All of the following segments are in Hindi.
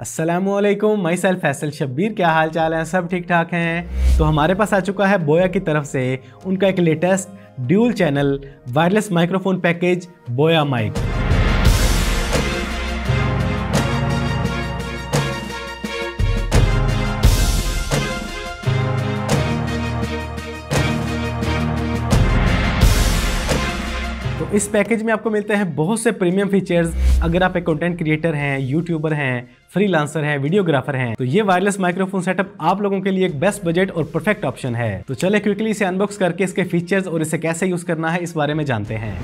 असलम मई सेल्फ फैसल शब्बीर क्या हाल चाल हैं सब ठीक ठाक हैं तो हमारे पास आ चुका है बोया की तरफ से उनका एक latest dual channel wireless microphone package Boya mic इस पैकेज में आपको मिलते हैं बहुत से प्रीमियम फीचर्स अगर आप एक कंटेंट क्रिएटर हैं यूट्यूबर हैं फ्रीलांसर हैं वीडियोग्राफर हैं तो ये वायरलेस माइक्रोफोन सेटअप आप लोगों के लिए एक बेस्ट बजट और परफेक्ट ऑप्शन है तो चले क्विकली इसे अनबॉक्स करके इसके फीचर्स और इसे कैसे यूज करना है इस बारे में जानते हैं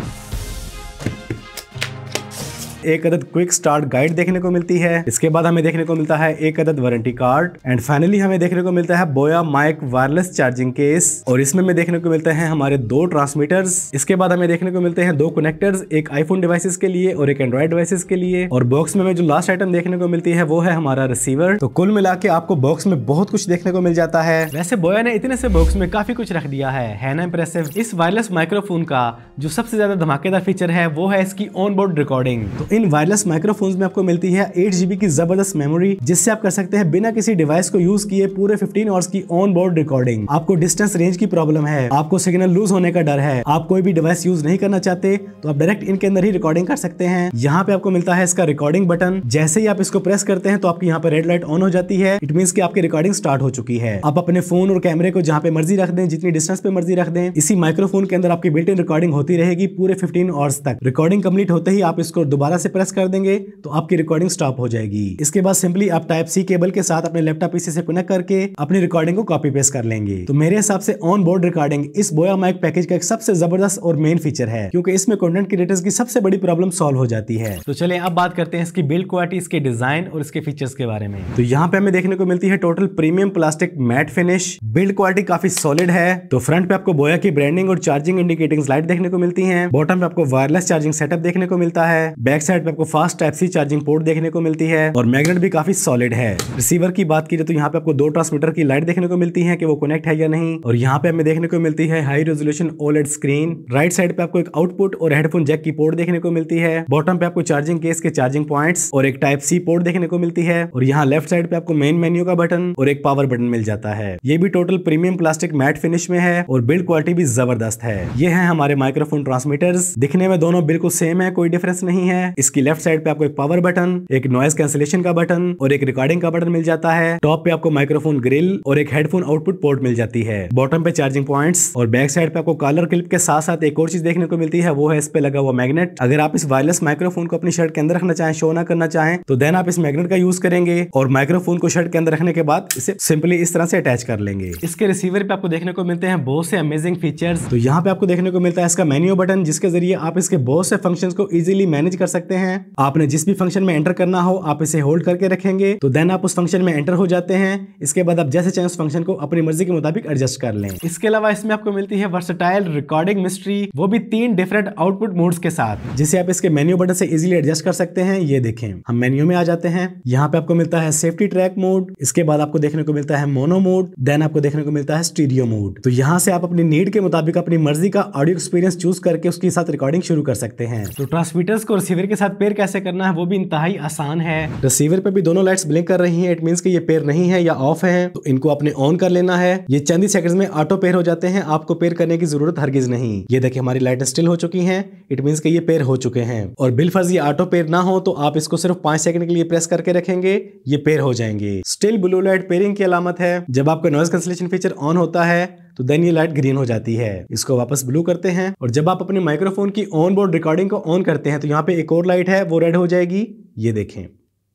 एक अदद क्विक स्टार्ट गाइड देखने को मिलती है इसके बाद हमें देखने को मिलता है एक अदद वारंटी कार्ड एंड फाइनली हमें देखने को मिलता है बोया माइक वायरलेस चार्जिंग केस और इसमें हमें देखने को मिलते हैं हमारे दो ट्रांसमीटर्स इसके बाद हमें देखने को मिलते हैं दो कनेक्टर्स एक आईफोन डिवाइसेस के लिए और एक एंड्रॉइड डिवाइसेस के लिए और बॉक्स में हमें जो लास्ट आइटम देखने को मिलती है वो है हमारा रिसीवर तो कुल मिला के आपको बॉक्स में बहुत कुछ देखने को मिल जाता है वैसे बोया ने इतने से बॉक्स में काफी कुछ रख दिया है है ना इम्प्रेसिव इस वायरलेस माइक्रोफोन का जो सबसे ज्यादा धमाकेदार फीचर है वो है इसकी ऑन बोर्ड रिकॉर्डिंग तो इन वायरलेस माइक्रोफोन्स में आपको मिलती है एट जीबी की जबरदस्त मेमोरी जिससे आप कर सकते हैं बिना किसी डिवाइस को यूज किए पूरे फिफ्टीन आवर्स की ऑन बोर्ड रिकॉर्डिंग आपको डिस्टेंस रेंज की प्रॉब्लम है आपको सिग्नल लूज होने का डर है आप कोई भी डिवाइस यूज नहीं करना चाहते तो आप डायरेक्ट इनके अंदर ही रिकॉर्डिंग कर सकते हैं यहाँ पे आपको मिलता है इसका रिकॉर्डिंग बटन जैसे ही आप इसको प्रेस करते हैं तो आपकी यहाँ पे रेड लाइट ऑन हो जाती है इट मीन की आपकी रिकॉर्डिंग स्टार्ट हो चुकी है आप अपने फोन और कैमरे को जहाँ पे मर्जी रख दें जितनी डिस्टेंस पे मर्जी रख दें इसी माइक्रोफोन के अंदर आपकी बिल्ट इन रिकॉर्डिंग होती रहेगी पूरे फिफ्टीन आवर्स तक रिकॉर्डिंग कम्प्लीट होते ही आप इसको दोबारा से प्रेस कर देंगे तो आपकी रिकॉर्डिंग स्टॉप हो जाएगी इसके बाद सिंपली आप टाइप सी केबल के साथ अपने लैपटॉप पीसी से कनेक्ट करके अपनी रिकॉर्डिंग को कॉपी पेस्ट कर लेंगे तो मेरे हिसाब से ऑन बोर्ड रिकॉर्डिंग इस बोया माइक पैकेज का एक सबसे जबरदस्त और मेन फीचर है क्योंकि इसमें कॉन्टेंट क्रिएटर्स की सबसे बड़ी प्रॉब्लम सोल्व हो जाती है तो चले अब बात करते हैं इसकी बिल्ड क्वालिटी इसके डिजाइन और इसके फीचर्स के बारे में तो यहाँ पे हमें देखने को मिलती है total premium plastic matte finish build quality काफी सॉलिड है तो फ्रंट पे आपको बोया की ब्रांडिंग और चार्जिंग इंडिकेटिंग लाइट देखने को मिलती है बॉटम पे आपको वायरलेस चार्जिंग सेटअप देखने को मिलता है बैक साइड पे आपको fast type C charging port देखने को मिलती है और मैग्नेट भी काफी सॉलिड है रिसीवर की बात की जाए तो यहाँ पे आपको दो ट्रांसमीटर की लाइट देखने को मिलती है कि वो कनेक्ट है या नहीं और यहाँ पे हमें देखने को मिलती है high resolution OLED screen right side पे आपको एक आउटपुट और हेडफोन जैक की पोर्ट देखने को मिलती है बॉटम पे आपको चार्जिंग केस के चार्जिंग पॉइंट और एक टाइप सी पोर्ट देखने को मिलती है और यहाँ लेफ्ट साइड पे आपको मेन मेन्यू का बटन और एक पावर बटन मिल जाता है ये भी total premium plastic matte finish में है और बिल्ड क्वालिटी भी जबरदस्त है ये है हमारे माइक्रोफोन ट्रांसमीटर्स दिखने में दोनों बिल्कुल सेम है कोई डिफरेंस नहीं है इसकी लेफ्ट साइड पे आपको एक पावर बटन एक नॉइस कैंसिलेशन का बटन और एक रिकॉर्डिंग का बटन मिल जाता है टॉप पे आपको माइक्रोफोन ग्रिल और एक हेडफोन आउटपुट पोर्ट मिल जाती है बॉटम पे चार्जिंग पॉइंट्स और बैक साइड पे आपको कॉलर क्लिप के साथ साथ एक और चीज देखने को मिलती है वो है इस पे लगा हुआ मैग्नेट अगर आप इस वायरलेस माइक्रोफोन को अपनी शर्ट के अंदर रखना चाहें शो ना करना चाहें तो देन आप इस मैग्नेट का यूज करेंगे और माइक्रोफोन को शर्ट के अंदर रखने के बाद इसे सिंपली इस तरह से अटैच कर लेंगे इसके रिसीवर पे आपको देखने को मिलते हैं बहुत से अमेजिंग फीचर्स तो यहाँ पे आपको देखने को मिलता है इसका मेन्यू बटन जिसके जरिए आप इसके बहुत से फंक्शंस को इजीली मैनेज कर सकते सकते हैं आपने जिस भी फंक्शन में एंटर करना हो आप इसे होल्ड करके रखेंगे तो देन आप उस फंक्शन में एंटर हो जाते हैं इसके बाद आप जैसे चाहे उस फंक्शन को अपनी मर्जी के मुताबिक एडजस्ट कर लें इसके अलावा इसमें आपको मिलती है वर्सटाइल रिकॉर्डिंग मिस्ट्री वो भी तीन डिफरेंट आउटपुट मोड के साथ जिसे आप इसके मेन्यू बटन से इजिली एडजस्ट कर सकते हैं ये देखें हम मेन्यू में आ जाते हैं यहाँ पे आपको मिलता है सेफ्टी ट्रैक मोड इसके बाद आपको देखने को मिलता है मोनो मोड देन आपको देखने को मिलता है स्टीडियो मोड तो यहाँ से आप अपनी नीड के मुताबिक अपनी मर्जी का ऑडियो एक्सपीरियंस चूज करके उसके साथ रिकॉर्डिंग शुरू कर सकते हैं तो ट्रांसमीटर्स को रिसीवर के साथ पेयर कैसे करना है वो भी इंतहाई आसान है रिसीवर पे भी दोनों लाइट्स ब्लिंक कर रही हैं इट मीन्स कि ये पेयर नहीं है या ऑफ है तो इनको अपने ऑन कर लेना है ये चंद ही सेकंड्स में ऑटो पेयर हो जाते हैं आपको पेयर करने की जरूरत हरगिज नहीं ये देखिए हमारी लाइट स्टिल हो चुकी है इट मीन्स कि ये पेयर हो चुके हैं और बिल फर्ज ये ऑटो पेयर ना हो तो आप इसको सिर्फ पांच सेकंड के लिए प्रेस करके रखेंगे ये पेयर हो जाएंगे स्टिल ब्लू लाइट पेयरिंग की अलामत है जब आपका नॉइस कंसलेशन फीचर ऑन होता है तो देन ये लाइट ग्रीन हो जाती है इसको वापस ब्लू करते हैं और जब आप अपने माइक्रोफोन की ऑन बोर्ड रिकॉर्डिंग को ऑन करते हैं तो यहाँ पे एक और लाइट है वो रेड हो जाएगी ये देखें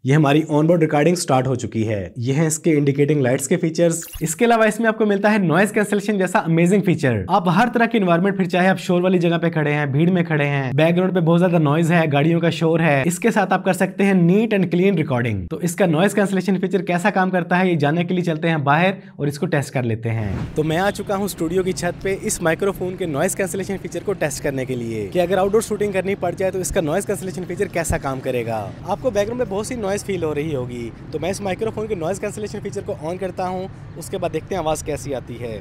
ये हमारी ऑनबोर्ड रिकॉर्डिंग स्टार्ट हो चुकी है ये है इसके इंडिकेटिंग लाइट्स के फीचर्स इसके अलावा इसमें आपको मिलता है नॉइस कैंसिलेशन जैसा अमेजिंग फीचर आप हर तरह की इन्वायरमेंट फिर चाहे आप शोर वाली जगह पे खड़े हैं भीड़ में खड़े हैं बैकग्राउंड पे बहुत ज्यादा नॉइज है गाड़ियों का शोर है इसके साथ आप कर सकते हैं नीट एंड क्लीन रिकॉर्डिंग तो इसका नॉइस कैंसिलेशन फीचर कैसा काम करता है ये जानने के लिए चलते हैं बाहर और इसको टेस्ट कर लेते हैं तो मैं आ चुका हूँ स्टूडियो की छत पे इस माइक्रोफोन के नॉइस कैंसिलेशन फीचर को टेस्ट करने के लिए अगर आउटडोर शूटिंग करनी पड़ जाए तो इसका नॉइस कैंसिलेशन फीचर कैसा काम करेगा आपको बैकग्राउंड में बहुत सी नॉइस नॉइज़ फील हो रही होगी तो मैं इस माइक्रोफोन के नॉइज़ कैंसिलेशन फीचर को ऑन करता हूँ उसके बाद देखते हैं आवाज़ कैसी आती है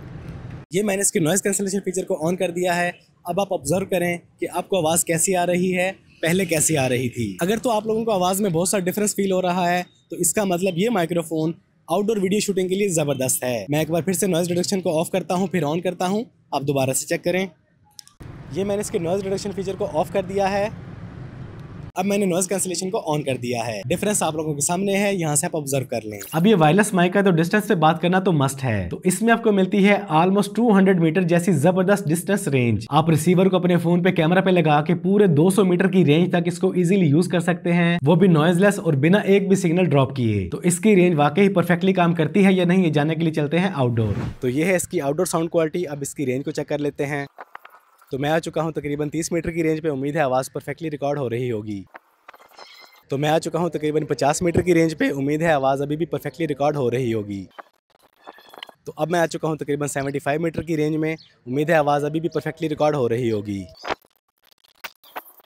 ये मैंने इसके नॉइज़ कैंसिलेशन फीचर को ऑन कर दिया है अब आप ऑब्ज़र्व करें कि आपको आवाज़ कैसी आ रही है पहले कैसी आ रही थी अगर तो आप लोगों को आवाज़ में बहुत सारा डिफरेंस फील हो रहा है तो इसका मतलब ये माइक्रोफोन आउटडोर वीडियो शूटिंग के लिए ज़बरदस्त है मैं एक बार फिर से नॉइज़ डिडक्शन को ऑफ करता हूँ फिर ऑन करता हूँ आप दोबारा से चेक करें ये मैंने इसके नॉइज़ डिडक्शन फीचर को ऑफ कर दिया है अब मैंने नॉइज कैंसिलेशन को ऑन कर दिया है डिफरेंस आप लोगों के सामने है यहाँ से आप ऑब्जर्व कर लें अब ये वायरलेस माइक है तो डिस्टेंस से बात करना तो मस्ट है तो इसमें आपको मिलती है ऑलमोस्ट टू मीटर जैसी जबरदस्त डिस्टेंस रेंज आप रिसीवर को अपने फोन पे कैमरा पे लगा के पूरे दो मीटर की रेंज तक इसको इजिली यूज कर सकते हैं वो भी नॉइजलेस और बिना एक भी सिग्नल ड्रॉप किए तो इसकी रेंज वाकई परफेक्टली काम करती है या नहीं ये जाने के लिए चलते हैं आउटडोर तो ये है इसकी आउटडोर साउंड क्वालिटी अब इसकी रेंज को चेक कर लेते हैं तो मैं आ चुका हूँ तकरीबन 30 मीटर की रेंज पे उम्मीद है आवाज़ परफेक्टली रिकॉर्ड हो रही होगी तो मैं आ चुका हूँ तकरीबन 50 मीटर की रेंज पे उम्मीद है आवाज़ अभी भी परफेक्टली रिकॉर्ड हो रही होगी तो अब मैं आ चुका हूँ तकरीबन 75 मीटर की रेंज में उम्मीद है आवाज़ अभी भी परफेक्टली रिकॉर्ड हो रही होगी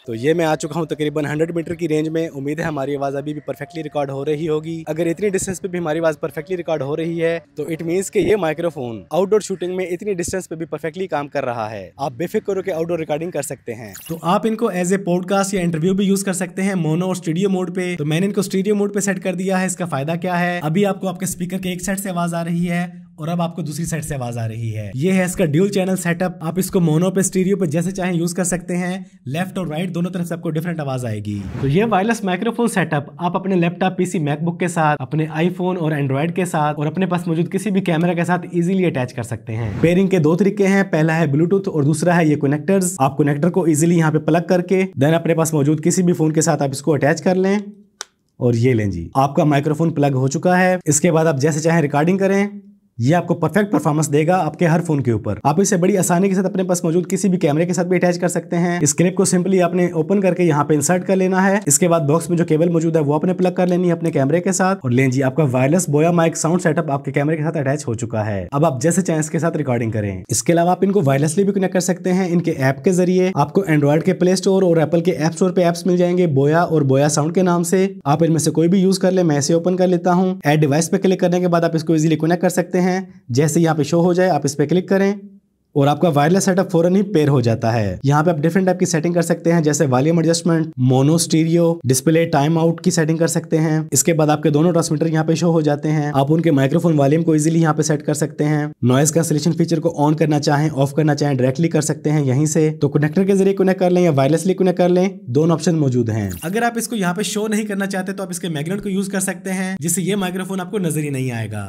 तो ये मैं आ चुका हूँ तकरीबन हंड्रेड मीटर की रेंज में उम्मीद है हमारी आवाज़ अभी भी परफेक्टली रिकॉर्ड हो रही होगी अगर इतनी डिस्टेंस पे भी हमारी आवाज़ परफेक्टली रिकॉर्ड हो रही है तो इट मीन्स कि ये माइक्रोफोन आउटडोर शूटिंग में इतनी डिस्टेंस पे भी परफेक्टली काम कर रहा है आप बेफिक्रो के आउटडोर रिकॉर्डिंग कर सकते हैं तो आप इनको एज ए पॉडकास्ट या इंटरव्यू भी यूज कर सकते हैं मोनो और स्टूडियो मोड पे तो मैंने इनको स्टूडियो मोड पे सेट कर दिया है इसका फायदा क्या है अभी आपको आपके स्पीकर के एक साइड से आवाज आ रही है और अब आपको दूसरी साइड से आवाज आ रही है ये है इसका ड्यूल चैनल सेटअप आप इसको मोनो पे स्टीरियो पे जैसे चाहे यूज कर सकते हैं लेफ्ट और राइट दोनों तरफ से आपको डिफरेंट आवाज आएगी तो ये वायरलेस माइक्रोफोन सेटअप आप अपने लैपटॉप पीसी मैकबुक के साथ अपने आईफोन और एंड्रॉइड के साथ और अपने पास मौजूद किसी भी कैमरा के साथ इजिली अटैच कर सकते हैं पेयरिंग के दो तरीके हैं पहला है ब्लूटूथ और दूसरा है ये कनेक्टर्स आप कनेक्टर को इजिली यहाँ पे प्लग करके देन अपने पास मौजूद किसी भी फोन के साथ आप इसको अटैच कर लें और ये लें जी आपका माइक्रोफोन प्लग हो चुका है इसके बाद आप जैसे चाहे रिकॉर्डिंग करें ये आपको परफेक्ट परफॉर्मेंस देगा आपके हर फोन के ऊपर आप इसे बड़ी आसानी के साथ अपने पास मौजूद किसी भी कैमरे के साथ भी अटैच कर सकते हैं इस क्लिप को सिंपली आपने ओपन करके यहाँ पे इंसर्ट कर लेना है इसके बाद बॉक्स में जो केबल मौजूद है वो आपने प्लग कर लेनी है अपने कैमरे के साथ और लें जी आपका वायरलेस बोया माइक साउंड सेटअप आपके कैमरे के साथ अटैच हो चुका है अब आप जैसे चाहे इसके साथ रिकॉर्डिंग करें इसके अलावा आप इनको वायरलेसली भी कनेक्ट कर सकते हैं इनके ऐप के जरिए आपको एंड्रॉइड के प्ले स्टोर और एप्पल के एप स्टोर पे एप्स मिल जाएंगे बोया और बोया साउंड के नाम से आप इनमें से कोई भी यूज कर ले मैं इसे ओपन कर लेता हूँ एड डिवाइस पे क्लिक करने के बाद आप इसको इजिली कनेक्ट कर सकते हैं हैं जैसे यहाँ पे शो हो जाए आप इस पर क्लिक करें और आपका वायरलेस सेटअप फौरन ही पेयर हो जाता है यहाँ पे आप डिफरेंट टाइप की सेटिंग कर सकते हैं जैसे volume adjustment mono stereo display time out की सेटिंग कर सकते हैं इसके बाद आपके दोनों ट्रांसमीटर यहाँ पे शो हो जाते हैं आप उनके माइक्रोफोन वॉल्यूम को इजिली यहाँ पे सेट कर सकते हैं नॉइस कैंसिलेशन फीचर को ऑन करना चाहें ऑफ करना चाहें डायरेक्टली कर सकते हैं यहीं से तो कनेक्टर के जरिए कनेक्ट कर लें या वायरलेसली कनेक्ट कर लें दोनों ऑप्शन मौजूद है अगर आप इसको यहाँ पे शो नहीं करना चाहते तो आप इसके मैगनेट को यूज कर सकते हैं जिससे ये माइक्रोफोन आपको नजर ही नहीं आएगा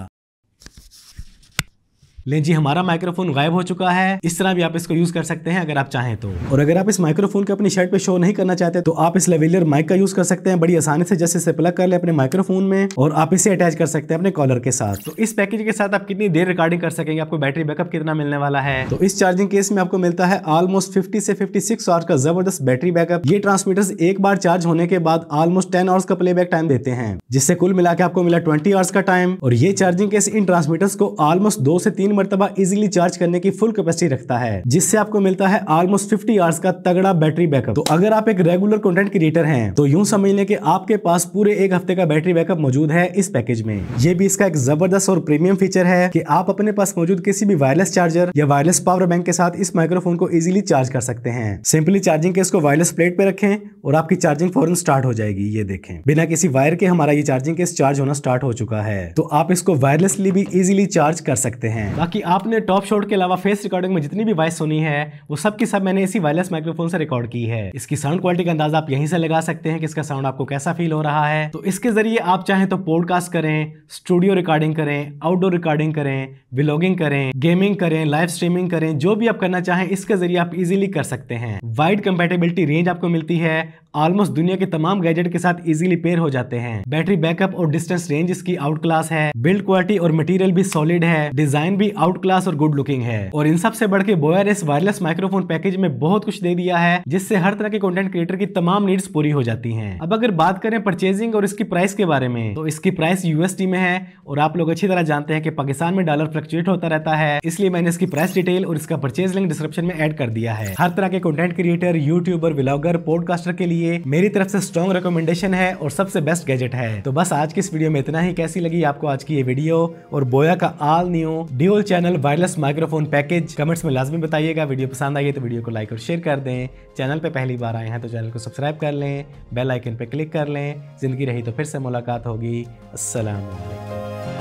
ले जी हमारा माइक्रोफोन गायब हो चुका है इस तरह भी आप इसको यूज कर सकते हैं अगर आप चाहें तो और अगर आप इस माइक्रोफोन को अपनी शर्ट पे शो नहीं करना चाहते तो आप इस लेवेलियर माइक का यूज कर सकते हैं बड़ी आसानी से जैसे इसे प्लग कर ले अपने माइक्रोफोन में और आप इसे अटैच कर सकते हैं अपने कॉलर के साथ तो इस पैकेज के साथ आप कितनी देर रिकॉर्डिंग कर सकेंगे आपको बैटरी बैकअप कितना मिलने वाला है तो इस चार्जिंग केस में आपको मिलता है ऑलमोस्ट फिफ्टी से फिफ्टी सिक्स आवर्स का जबरदस्त बैटरी बैकअप ये ट्रांसमीटर्स एक बार चार्ज होने के बाद ऑलमोस्ट टेन आवर्स का बैक टाइम देते हैं जिससे कुल मिला के आपको मिला ट्वेंटी आवर्स का टाइम और ये चार्जिंग केस इन ट्रांसमीटर्स को ऑलमोस्ट दो से तीन मरतबा इजिली चार्ज करने की फुल कैपेसिटी रखता है जिससे आपको मिलता है ऑलमोस्ट फिफ्टी आवर्स का तगड़ा बैटरी बैकअप तो अगर आप एक रेगुलर कॉन्टेंट क्रिएटर है तो यूँ समझ लें कि आपके पास पूरे एक हफ्ते का बैटरी बैकअप मौजूद है इस पैकेज में ये भी इसका एक जबरदस्त और प्रीमियम फीचर है की आप अपने पास मौजूद किसी भी वायरलेस चार्जर या वायरलेस पावर बैंक के साथ इस माइक्रोफोन को इजिली चार्ज कर सकते हैं सिंपली चार्जिंग के इसको वायरलेस प्लेट पे रखें और आपकी चार्जिंग फौरन स्टार्ट हो जाएगी ये देखें बिना किसी वायर के हमारा ये चार्जिंग केस चार्ज होना स्टार्ट हो चुका है तो आप इसको वायरलेसली भी इजिली चार्ज कर सकते हैं बाकी आपने टॉप शॉट के अलावा फेस रिकॉर्डिंग में जितनी भी वॉइस सुनी है वो सब की सब मैंने इसी वायरलेस माइक्रोफोन से रिकॉर्ड की है इसकी साउंड क्वालिटी का अंदाजा आप यहीं से लगा सकते हैं कि इसका साउंड आपको कैसा फील हो रहा है तो इसके जरिए आप चाहें तो पॉडकास्ट करें स्टूडियो रिकॉर्डिंग करें आउटडोर रिकॉर्डिंग करें ब्लॉगिंग करें गेमिंग करें लाइव स्ट्रीमिंग करें जो भी आप करना चाहें इसके जरिए आप इजिली कर सकते हैं वाइड कंपेटेबिलिटी रेंज आपको मिलती है ऑलमोस्ट दुनिया के तमाम गैजेट के साथ इजीली पेयर हो जाते हैं बैटरी बैकअप और डिस्टेंस रेंज इसकी आउट क्लास है बिल्ड क्वालिटी और मटेरियल भी सॉलिड है डिजाइन भी आउट क्लास और गुड लुकिंग है और इन सबसे बढ़ के बोयर इस वायरलेस माइक्रोफोन पैकेज में बहुत कुछ दे दिया है जिससे हर तरह के कंटेंट क्रिएटर की तमाम नीड्स पूरी हो जाती है अब अगर बात करें परचेजिंग और इसकी प्राइस के बारे में तो इसकी प्राइस यूएसटी में है और आप लोग अच्छी तरह जानते हैं कि पाकिस्तान में डॉलर फ्लक्चुएट होता रहता है इसलिए मैंने इसकी प्राइस डिटेल और इसका परचेज लिंक डिस्क्रिप्शन में एड कर दिया है हर तरह के content creator YouTuber blogger podcaster के लिए चाहिए मेरी तरफ से स्ट्रॉन्ग रिकमेंडेशन है और सबसे बेस्ट गैजेट है तो बस आज की इस वीडियो में इतना ही कैसी लगी आपको आज की ये वीडियो और बोया का all new dual channel wireless microphone package comments में लाजमी बताइएगा वीडियो पसंद आई तो वीडियो को लाइक और शेयर कर दें चैनल पर पहली बार आए हैं तो चैनल को सब्सक्राइब कर लें बेल आइकन पर क्लिक कर लें जिंदगी रही तो फिर से मुलाकात होगी असलम